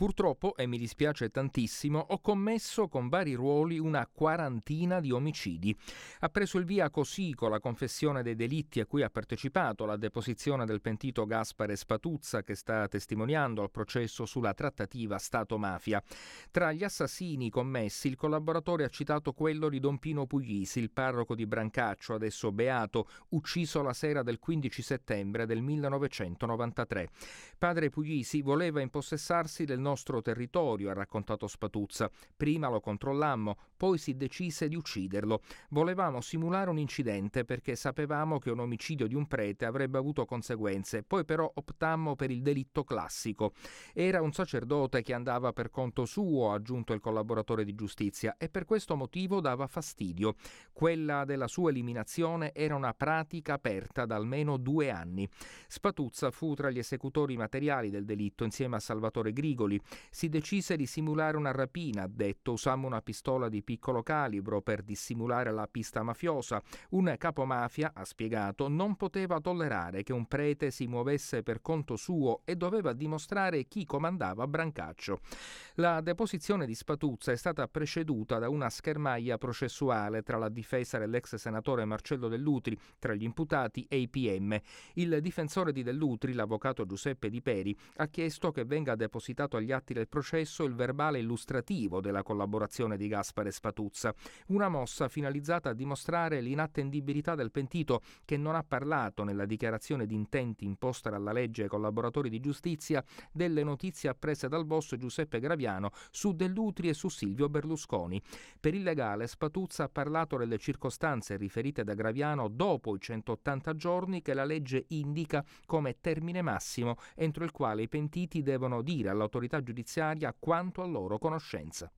Purtroppo, e mi dispiace tantissimo, ho commesso con vari ruoli una quarantina di omicidi. Ha preso il via così con la confessione dei delitti a cui ha partecipato, la deposizione del pentito Gaspare Spatuzza che sta testimoniando al processo sulla trattativa Stato-mafia. Tra gli assassini commessi il collaboratore ha citato quello di Don Pino Puglisi, il parroco di Brancaccio, adesso beato, ucciso la sera del 15 settembre del 1993. Padre Puglisi voleva impossessarsi del nome nostro territorio, ha raccontato Spatuzza. Prima lo controllammo, poi si decise di ucciderlo. Volevamo simulare un incidente perché sapevamo che un omicidio di un prete avrebbe avuto conseguenze, poi però optammo per il delitto classico. Era un sacerdote che andava per conto suo, ha aggiunto il collaboratore di giustizia, e per questo motivo dava fastidio. Quella della sua eliminazione era una pratica aperta da almeno due anni. Spatuzza fu tra gli esecutori materiali del delitto insieme a Salvatore Grigoli, si decise di simulare una rapina, ha detto, usammo una pistola di piccolo calibro per dissimulare la pista mafiosa. Un capomafia, ha spiegato, non poteva tollerare che un prete si muovesse per conto suo e doveva dimostrare chi comandava Brancaccio. La deposizione di Spatuzza è stata preceduta da una schermaglia processuale tra la difesa dell'ex senatore Marcello Dell'Utri, tra gli imputati e i PM. Il difensore di Dell'Utri, l'avvocato Giuseppe Di Peri, ha chiesto che venga depositato agli agli atti del processo il verbale illustrativo della collaborazione di Gaspare Spatuzza, una mossa finalizzata a dimostrare l'inattendibilità del pentito che non ha parlato nella dichiarazione di intenti imposta dalla legge ai collaboratori di giustizia delle notizie apprese dal boss Giuseppe Graviano su Dell'Utri e su Silvio Berlusconi. Per il legale Spatuzza ha parlato delle circostanze riferite da Graviano dopo i 180 giorni che la legge indica come termine massimo entro il quale i pentiti devono dire all'autorità autorità giudiziaria quanto a loro conoscenza.